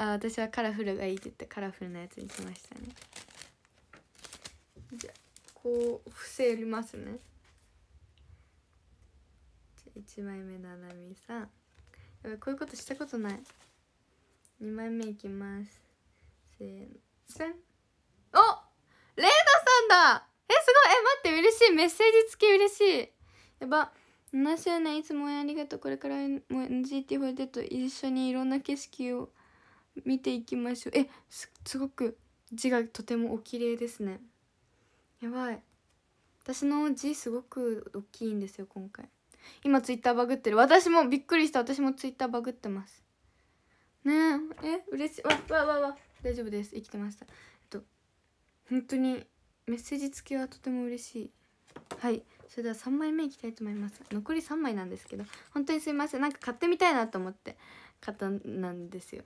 あ私はカラフルがいいって言ってカラフルなやつにしましたねじゃこうせりますねじゃ1枚目ななみさんやばいこういうことしたことない2枚目いきますせーのせんおレイナさんだえすごいえ待って嬉しいメッセージ付き嬉しいやば7周年いつもありがとうこれからも GT48 一緒にいろんな景色を見ていきましょうえすすごく字がとてもお綺麗ですねやばい私の字すごく大きいんですよ今回今ツイッターバグってる私もびっくりした私もツイッターバグってますねええ嬉しいわわわわ大丈夫です生きてましたえっと本当にメッセージ付きはとても嬉しいはいそれでは3枚目いきたいと思います残り3枚なんですけど本当にすいませんなんか買ってみたいなと思って買ったんですよ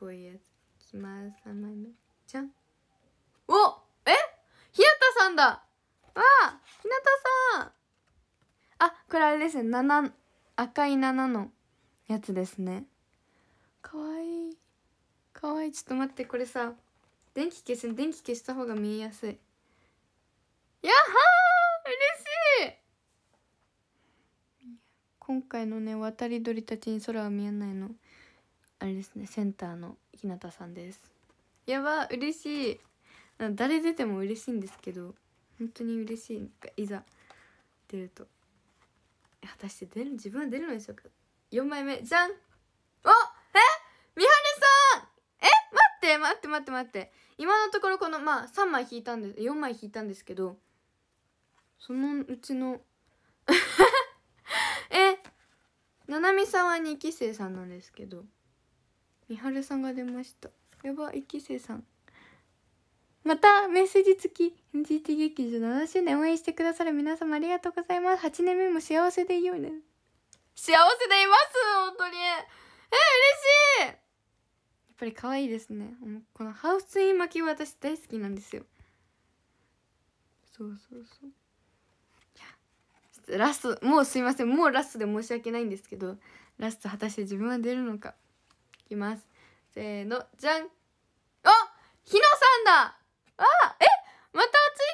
こういうやついきます3枚目じゃんおえ日向さんだわあ日向さんあこれあれですね七、赤い七のやつですねかわいいかわいいちょっと待ってこれさ電気消す電気消した方が見えやすいやはー嬉しい今回のね渡り鳥たちに空は見えないのあれですねセンターの日向さんですやば嬉しい誰出ても嬉しいんですけど本当に嬉しいいざ出ると果たして出る自分は出るのでしょうか4枚目じゃんおえみはるさんえ待って待って待って待って今のところこのまあ3枚引いたんです4枚引いたんですけどそのうちの えななみさんは2期生さんなんですけどみはるさんが出ましたやば一期生さんまたメッセージ付き NGT 劇場7周年応援してくださる皆様ありがとうございます8年目も幸せでいようね幸せでいます本当にえ嬉しいやっぱり可愛いですねこのハウスツイン巻き私大好きなんですよそうそうそうラストもうすいませんもうラストで申し訳ないんですけどラスト果たして自分は出るのかきますせーのじゃんあひのさんだあえまた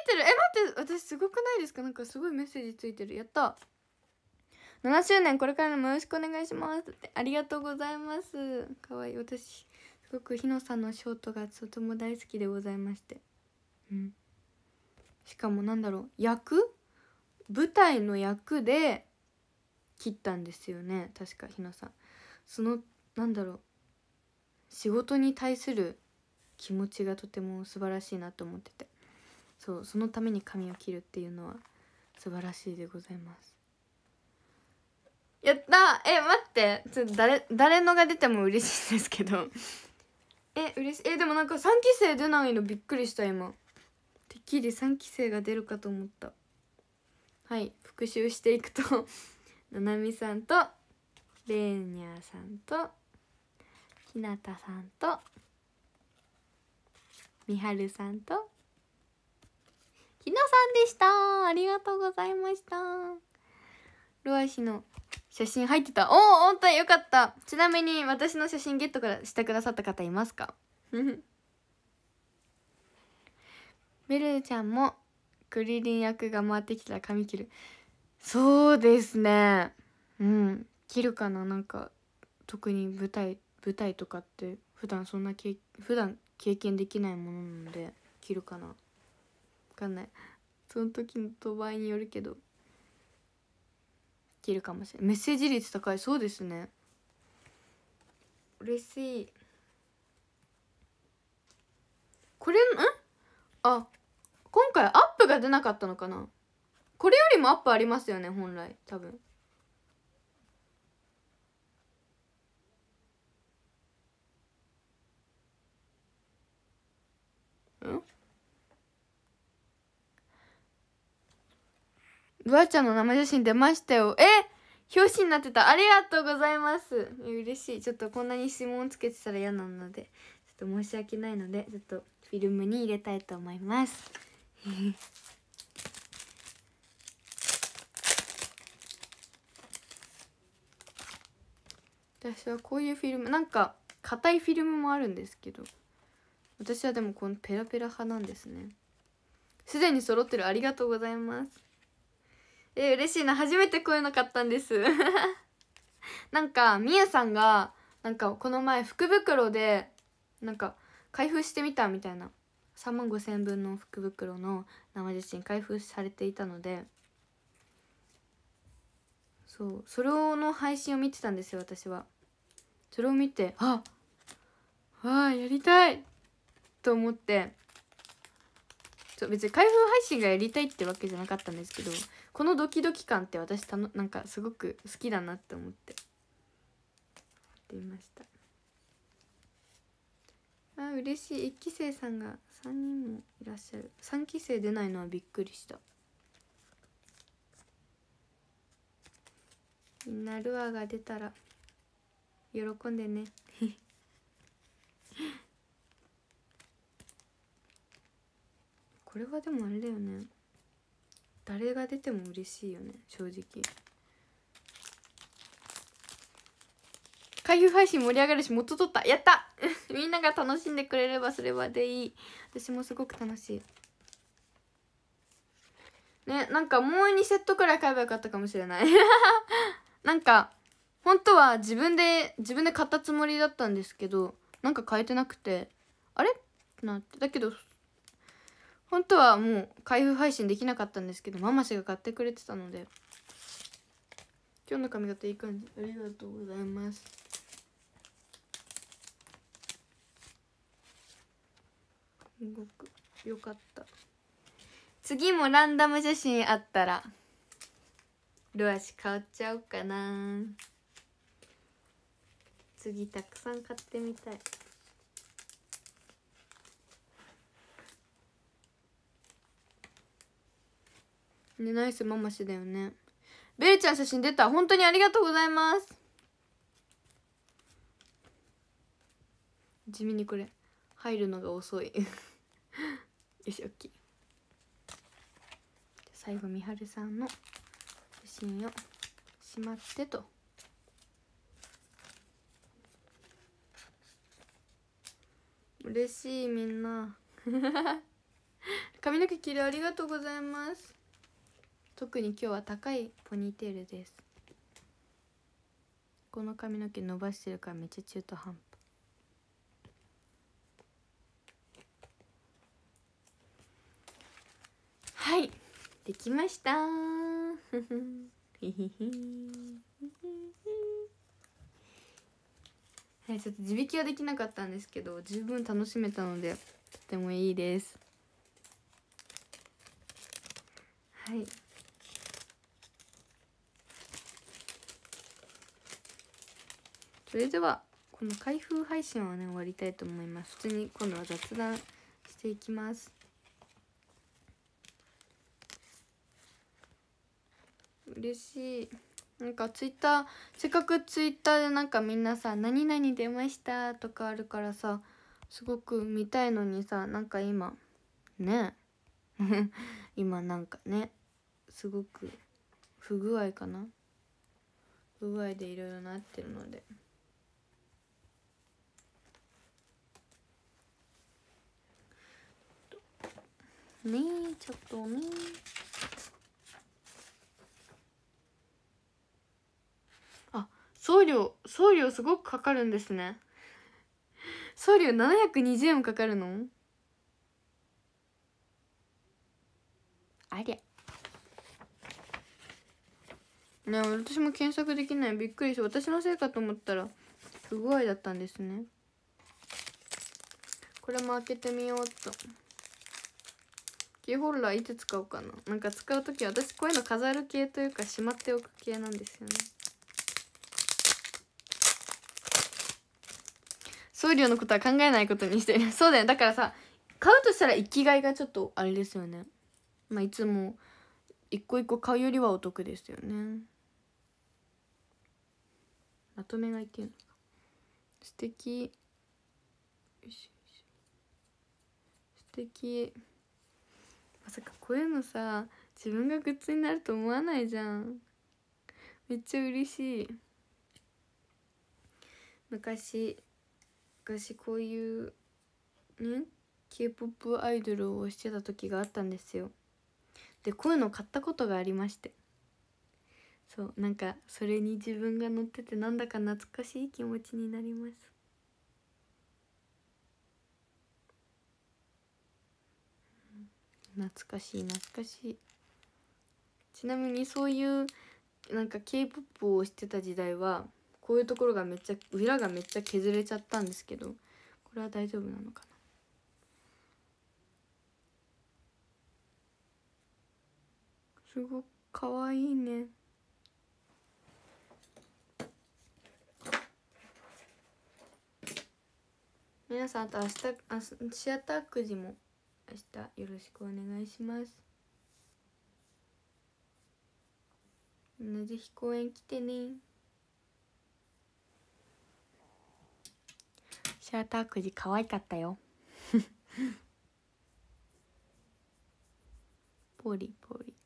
ついてるえ待って私すごくないですかなんかすごいメッセージついてるやった7周年これからもよろしくお願いしますってありがとうございますかわいい私すごくひのさんのショートがとても大好きでございましてうんしかもなんだろう役舞台の役で切ったんですよね確かひのさんそのなんだろう仕事に対する気持ちがとても素晴らしいなと思っててそうそのために髪を切るっていうのは素晴らしいでございますやったえ待ってちょ誰誰のが出ても嬉しいんですけどえ嬉しいえでもなんか3期生出ないのびっくりした今てっきり3期生が出るかと思ったはい復習していくとななみさんとれいにゃさんとひなたさんとみはるさんとひなさんでしたありがとうございましたロア氏の写真入ってたおお本当によかったちなみに私の写真ゲットからしてくださった方いますかベ ルちゃんもクリリン役が回ってきたら髪切るそうですねうん切るかななんか特に舞台舞台とかって普段そんなけ普段経験できないものなので着るかな分かんないその時の場合によるけど着るかもしれないメッセージ率高いそうですね嬉しいこれんあ今回アップが出なかったのかなこれよりもアップありますよね本来多分ぶあちゃんの生写真出ましたよ。え表紙になってた。ありがとうございます。嬉しい。ちょっとこんなに指紋つけてたら嫌なので、ちょっと申し訳ないので、ちょっとフィルムに入れたいと思います。私はこういうフィルム、なんか硬いフィルムもあるんですけど、私はでもこのペラペラ派なんですね。すでに揃ってる。ありがとうございます。え嬉しいな初めてこういうの買ったんです なんかみゆさんがなんかこの前福袋でなんか開封してみたみたいな3万5,000分の福袋の生写真開封されていたのでそうそれの配信を見てたんですよ私はそれを見てあわあやりたいと思ってちょ別に開封配信がやりたいってわけじゃなかったんですけどこのドキドキ感って私たのなんかすごく好きだなって思ってやってみましたあ嬉しい1期生さんが3人もいらっしゃる3期生出ないのはびっくりしたみんなルアーが出たら喜んでね これはでもあれだよね誰が出ても嬉しいよね正直開封配信盛り上がるし元取ったやった みんなが楽しんでくれればそれはでいい私もすごく楽しいねなんかもう2セットくらい買えばよかったかもしれない なんか本当は自分で自分で買ったつもりだったんですけどなんか買えてなくてあれってなってだけど本当はもう開封配信できなかったんですけどママ氏が買ってくれてたので今日の髪型いい感じありがとうございますすごくよかった次もランダム写真あったらルアシ買っちゃおうかな次たくさん買ってみたいねナイスママシだよねベルちゃん写真出た本当にありがとうございます地味にこれ入るのが遅い よしおっきい最後みはるさんの写真をしまってと嬉しいみんな 髪の毛切るありがとうございます特に今日は高いポニーテールですこの髪の毛伸ばしてるからめっちゃ中途半端はいできました はいちょっと地引きはできなかったんですけど十分楽しめたのでとてもいいですはいそれではこの開封配信はね終わりたいと思います普通に今度は雑談していきます嬉しいなんかツイッターせっかくツイッターでなんかみんなさ「何々出ました」とかあるからさすごく見たいのにさなんか今ね 今なんかねすごく不具合かな不具合でいろいろなってるので。ねちょっとねあ送料送料すごくかかるんですね送料720円もかかるのありゃね私も検索できないびっくりして私のせいかと思ったら不具合だったんですねこれも開けてみようっと。キーホルダーいつ使おうかななんか使う時私こういうの飾る系というかしまっておく系なんですよね送料のことは考えないことにしてるそうだよ、だからさ買うとしたら生きがいがちょっとあれですよねまあいつも一個一個買うよりはお得ですよねまとめ買いっていうのか素敵素敵まさかこういうのさ自分がグッズになると思わないじゃんめっちゃ嬉しい昔昔こういうね k p o p アイドルをしてた時があったんですよでこういうの買ったことがありましてそうなんかそれに自分が乗っててなんだか懐かしい気持ちになります懐かしい懐かしいちなみにそういうなんか k p o p をしてた時代はこういうところがめっちゃ裏がめっちゃ削れちゃったんですけどこれは大丈夫なのかなすごくかわいいね皆さんあと明日あシアターくじも明日よろしくお願いします同じなぜひ公園来てねシャーターくじ可愛かったよ ポリポリ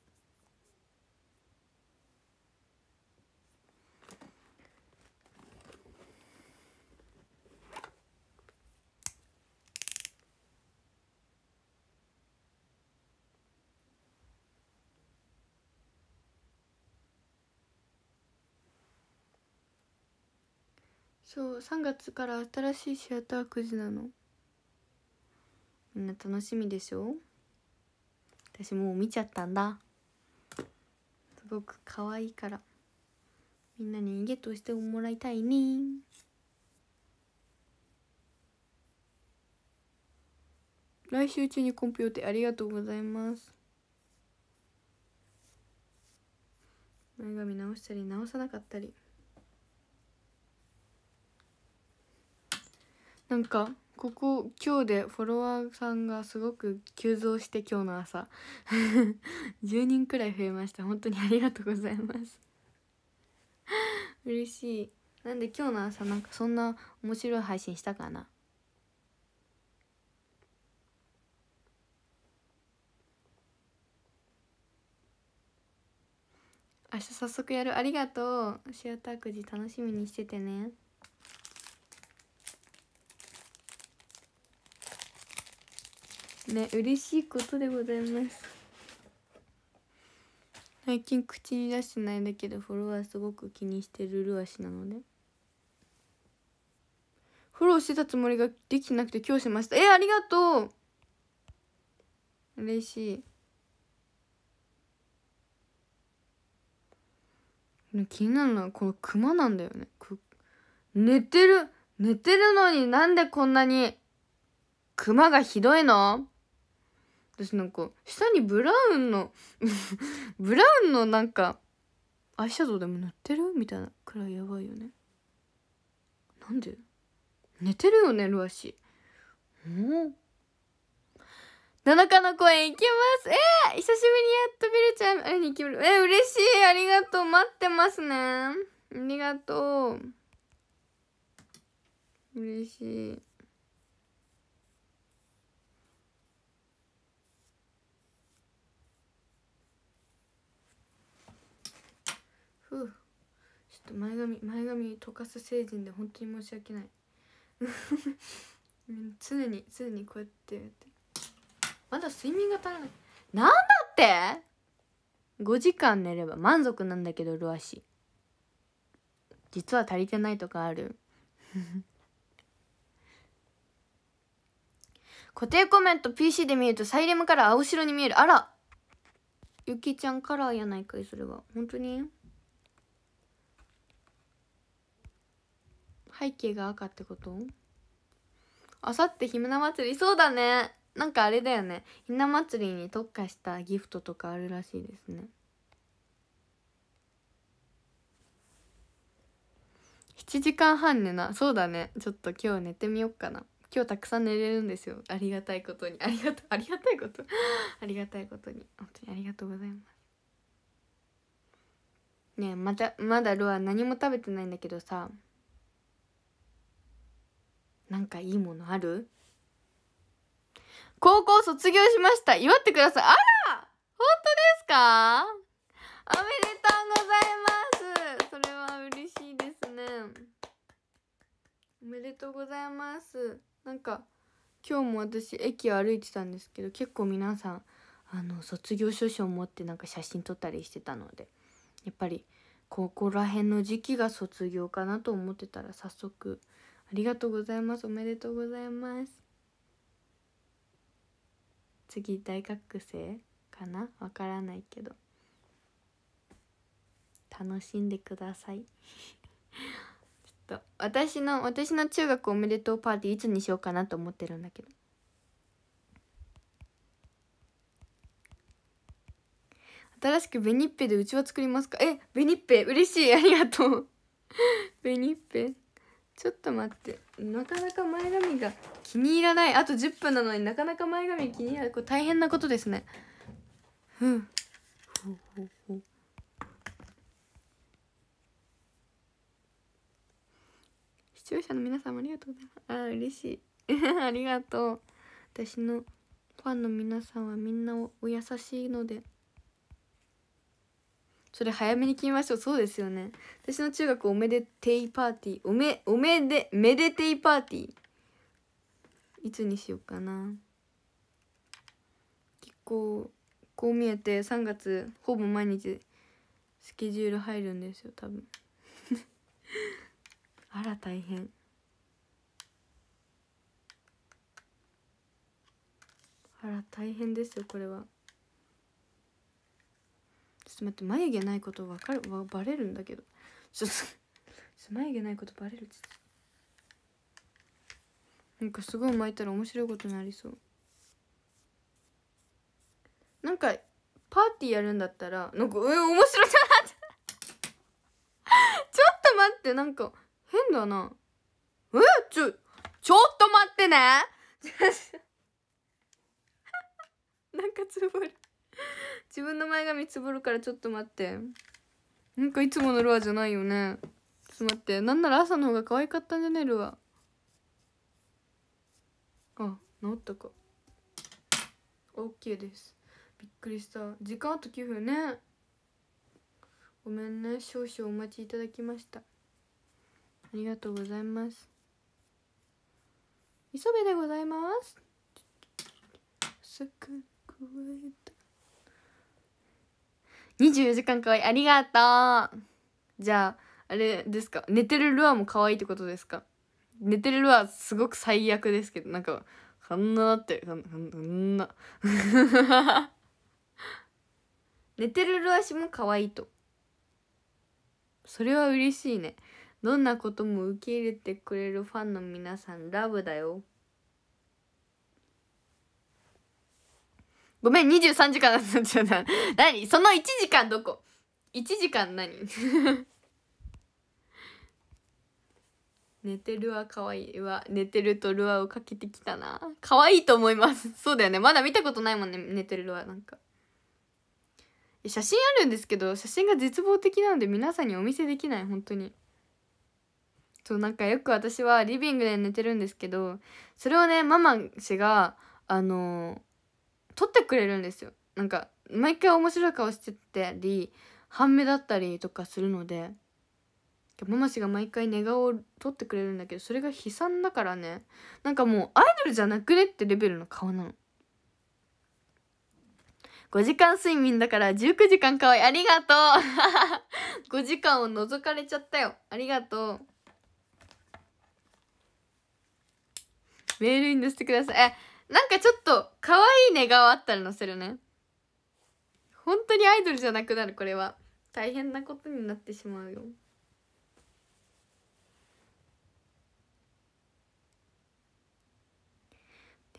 そう3月から新しいシアターくじなのみんな楽しみでしょ私もう見ちゃったんだすごく可愛いからみんなにゲットしてもらいたいね来週中にコンピプ予ーありがとうございます前髪直したり直さなかったりなんかここ今日でフォロワーさんがすごく急増して今日の朝10 人くらい増えました本当にありがとうございます 嬉しいなんで今日の朝なんかそんな面白い配信したかな明日早速やるありがとうシアターくじ楽しみにしててねね嬉しいことでございます最近口に出してないんだけどフォロワーすごく気にしてるルアシなのでフォローしてたつもりができてなくて今日しましたえありがとう嬉しい気になるのはこのクマなんだよね寝てる寝てるのになんでこんなにクマがひどいの私なんか下にブラウンの ブラウンのなんかアイシャドウでも塗ってるみたいなくらいやばいよねなんで寝てるよねルアシうん7日の公演行きますえー、久しぶりにやっとビルちゃん会いに来きるえー、嬉しいありがとう待ってますねありがとう嬉しいふうちょっと前髪前髪溶かす成人で本当に申し訳ない 常に常にこうやってやってまだ睡眠が足らないなんだって5時間寝れば満足なんだけどルアシ実は足りてないとかある 固定コメント PC で見るとサイレムから青白に見えるあらゆきちゃんカラーやないかいそれは本当に背景が赤ってことあさってひな祭りそうだねなんかあれだよねひな祭りに特化したギフトとかあるらしいですね7時間半寝なそうだねちょっと今日寝てみよっかな今日たくさん寝れるんですよありがたいことにありがたありがたいことありがたいことに本当にありがとうございますねえまたまだルア何も食べてないんだけどさなんかいいものある高校卒業しました祝ってくださいあら本当ですかおめでとうございますそれは嬉しいですねおめでとうございますなんか今日も私駅歩いてたんですけど結構皆さんあの卒業証書を持ってなんか写真撮ったりしてたのでやっぱりここら辺の時期が卒業かなと思ってたら早速ありがとうございますおめでとうございます次大学生かなわからないけど楽しんでくださいちょっと私の私の中学おめでとうパーティーいつにしようかなと思ってるんだけど新しくベニッペでうちは作りますかえベニッペ嬉しいありがとうベニッペちょっと待ってなかなか前髪が気に入らないあと10分なのになかなか前髪気に入らないこれ大変なことですねうんほうほうほう視聴者の皆様ありがとうございますあ嬉しい ありがとう私のファンの皆さんはみんなお優しいのでそれ早めに決めましょうそうですよね私の中学おめでていパーティーおめおめでめでていパーティーいつにしようかな結構こう見えて3月ほぼ毎日スケジュール入るんですよ多分 あら大変あら大変ですよこれは。ちょっと待って眉毛ないことわかるわバレるんだけどちょっと眉毛ないことバレるなんかすごい巻いたら面白いことになりそうなんかパーティーやるんだったらなんかえ面白くなっちょっと待ってなんか変だなえちょちょっと待ってね なんかつぶれ自分の前髪つぶるからちょっと待ってなんかいつものルアじゃないよねちょっと待ってなんなら朝の方が可愛かったんじゃねルアあ治ったか OK ですびっくりした時間あと9分ねごめんね少々お待ちいただきましたありがとうございます磯部でございますすくくい24時間可愛いありがとうじゃああれですか寝てるルアーも可愛いってことですか寝てるルアーすごく最悪ですけどなんかこんななってこんな寝てるルアシも可愛いとそれは嬉しいねどんなことも受け入れてくれるファンの皆さんラブだよごめん、23時間になっちゃうな。何その1時間どこ ?1 時間何 寝てるは可愛いわ。寝てるとルアーをかけてきたな。可愛いと思います。そうだよね。まだ見たことないもんね、寝てるルアーなんか。写真あるんですけど、写真が絶望的なので皆さんにお見せできない、本当に。そう、なんかよく私はリビングで寝てるんですけど、それをね、ママ氏が、あのー撮ってくれるんですよなんか毎回面白い顔してたり半目だったりとかするのでママ氏が毎回寝顔を撮ってくれるんだけどそれが悲惨だからねなんかもうアイドルじゃなくねってレベルの顔なの5時間睡眠だから19時間かわいいありがとう5 時間を覗かれちゃったよありがとうメールに載せてくださいえなんかちょっと可愛い寝顔あったら載せるね本当にアイドルじゃなくなるこれは大変なことになってしまうよ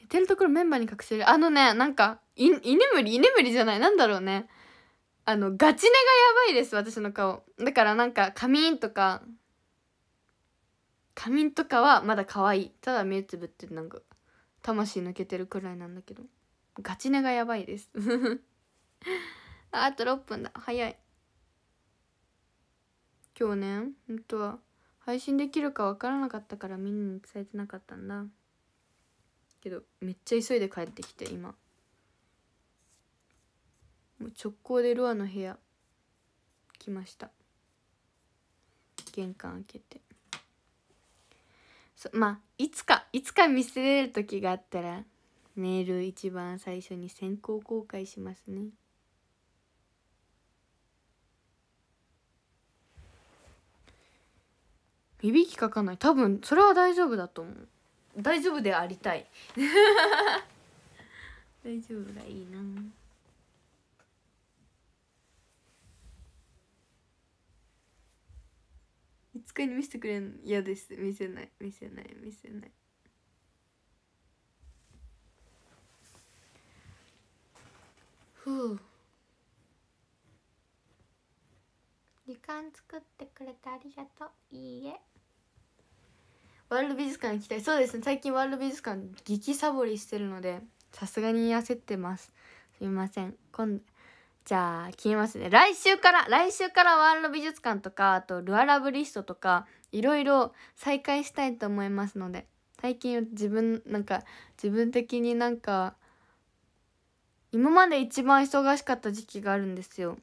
寝てるところメンバーに隠せるあのねなんか居眠り居眠りじゃないなんだろうねあのガチ寝がやばいです私の顔だからなんか仮眠とか仮眠とかはまだ可愛いただ目つぶってなんか魂抜けてるくらいなんだけどガチ寝がやばいです あと6分だ早い今日ね本当は配信できるか分からなかったからみんなに伝えてなかったんだけどめっちゃ急いで帰ってきて今もう直行でルアの部屋来ました玄関開けてまあいつかいつか見せれる時があったらメール一番最初に先行公開しますねいびきかかない多分それは大丈夫だと思う大丈夫でありたい 大丈夫がいいな机に見せてくれん嫌です見せない見せない見せないふう時間作ってくれてありがとういいえワールド美術館行きたいそうですね最近ワールド美術館激サボりしてるのでさすがに焦ってますすみません今度じゃあ消えますね来週から来週からワールド美術館とかあとルアラブリストとかいろいろ再開したいと思いますので最近自分なんか自分的になんか今まで一番忙しかった時期があるんですよ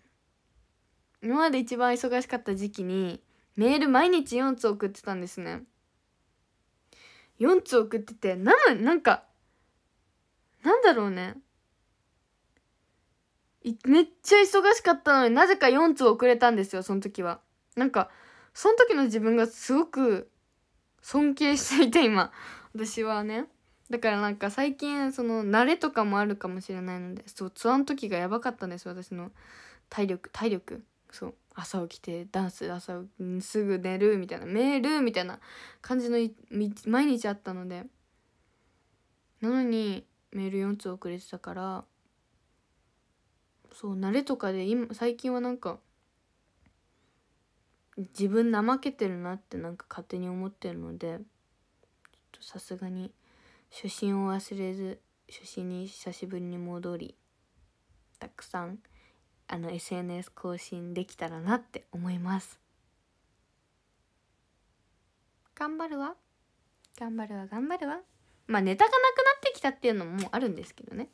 今まで一番忙しかった時期にメール毎日4つ送ってたんですね4つ送っててなんなんかなんだろうねめっちゃ忙しかったのになぜか4通遅れたんですよその時はなんかその時の自分がすごく尊敬していて今私はねだからなんか最近その慣れとかもあるかもしれないのでそうツアーの時がやばかったんです私の体力体力そう朝起きてダンス朝すぐ寝るみたいなメールみたいな感じの毎日あったのでなのにメール4通遅れてたからそう慣れとかで今最近はなんか自分怠けてるなってなんか勝手に思ってるのでさすがに初心を忘れず初心に久しぶりに戻りたくさんあの SNS 更新できたらなって思います頑張るわ頑張るわ頑張るわまあネタがなくなってきたっていうのももうあるんですけどね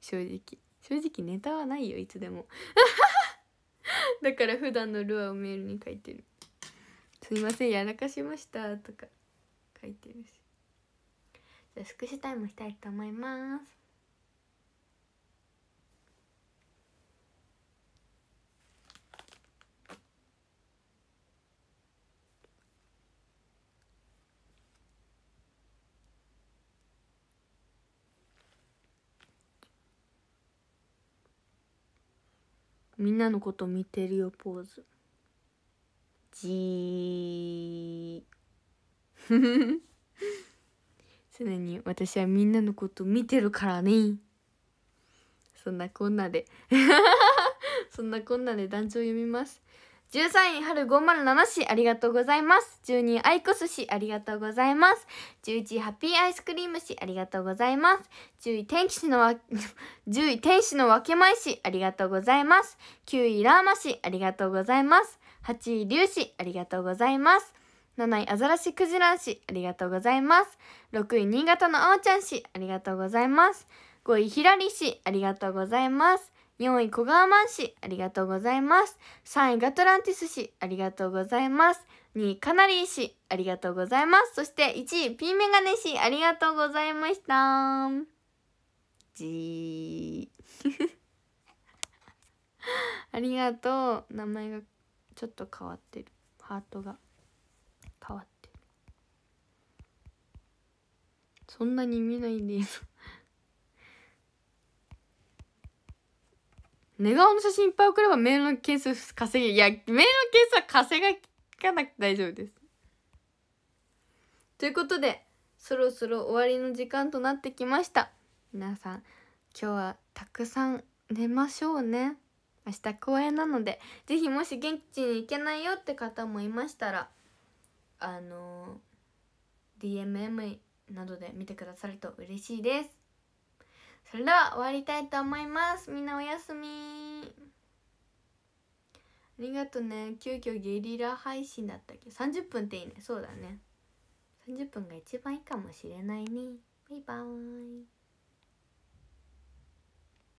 正直正直ネタはないよいつでも だから普段のルアーをメールに書いてる「すいませんやらかしました」とか書いてるしじゃあスクショタイムしたいと思いますみんなのこと見てるよポーズじー 常に私はみんなのこと見てるからねそんなこんなで そんなこんなで団長読みます13位、春507市ありがとうございます。12位、アイコス氏、ありがとうございます。11位、ハッピーアイスクリーム市ありがとうございます。10位、天使のわ、10 位、天使の分け前市ありがとうございます。9位、ラーマ市ありがとうございます。8位、ウ氏、ありがとうございます。7位、アザラシクジラン氏、ありがとうございます。6位、新潟のあおちゃん市ありがとうございます。5位、ひらり氏、ありがとうございます。4位小川ン氏ありがとうございます3位ガトランティス氏ありがとうございます2位カナリー氏ありがとうございますそして1位ピーメガネ氏ありがとうございましたじー ありがとう名前がちょっと変わってるハートが変わってるそんなに見ないんです寝顔の写真いっぱい送ればメールの件数稼げ。いや、メールの件数は稼がなくて大丈夫です。ということで、そろそろ終わりの時間となってきました。皆さん、今日はたくさん寝ましょうね。明日公演なのでぜひもし現地に行けないよって方もいましたらあの DMM などで見てくださると嬉しいです。それでは終わりたいと思いますみんなおやすみありがとね急遽ゲリラ配信だったっけ30分っていいねそうだね30分が一番いいかもしれないねバイバーイ